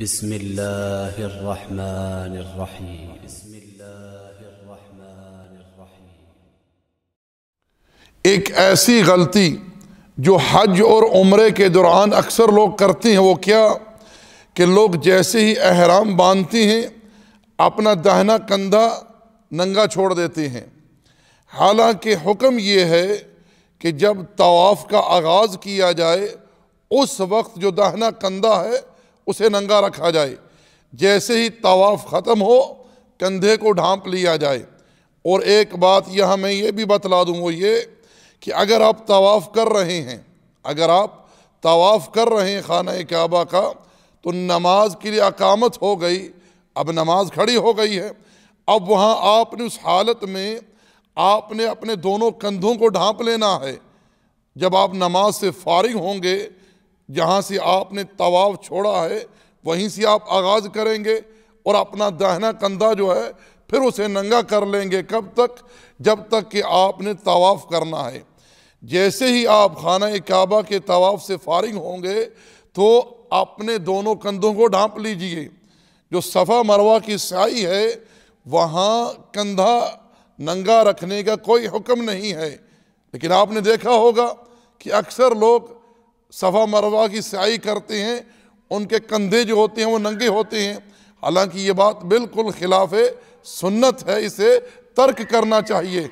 بسم بسم الله الرحمن الرحمن الرحيم ایک ایسی غلطی جو حج اور عمرے کے دوران اکثر لوگ کرتے ہیں وہ کیا کہ لوگ جیسے ہی احرام باندھتی ہیں اپنا دہنا کندھا ننگا چھوڑ دیتے ہیں حالانکہ حکم یہ ہے کہ جب طواف کا آغاز کیا جائے اس وقت جو دہنا کندھا ہے اسے ننگا رکھا جائے جیسے ہی طواف ختم ہو کندھے کو ڈھانپ لیا جائے اور ایک بات یہاں میں یہ بھی بتلا دوں وہ یہ کہ اگر آپ طواف کر رہے ہیں اگر آپ طواف کر رہے ہیں خانہ کعبہ کا تو نماز کے لیے اقامت ہو گئی اب نماز کھڑی ہو گئی ہے اب وہاں آپ نے اس حالت میں آپ نے اپنے دونوں کندھوں کو ڈھانپ لینا ہے جب آپ نماز سے فارغ ہوں گے جہاں سے آپ نے طواف چھوڑا ہے وہیں سے آپ آغاز کریں گے اور اپنا دہنہ کندھا جو ہے پھر اسے ننگا کر لیں گے کب تک جب تک کہ آپ نے طواف کرنا ہے جیسے ہی آپ خانہ کعبہ کے طواف سے فارنگ ہوں گے تو اپنے دونوں کندھوں کو ڈھانپ لیجئے جو صفحہ مروہ کی سائی ہے وہاں کندھا ننگا رکھنے کا کوئی حکم نہیں ہے لیکن آپ نے دیکھا ہوگا کہ اکثر لوگ صفا مروہ کی سعائی کرتے ہیں ان کے کندھے جو ہوتے ہیں وہ ننگے ہوتے ہیں حالانکہ یہ بات بالکل خلاف سنت ہے اسے ترک کرنا چاہیے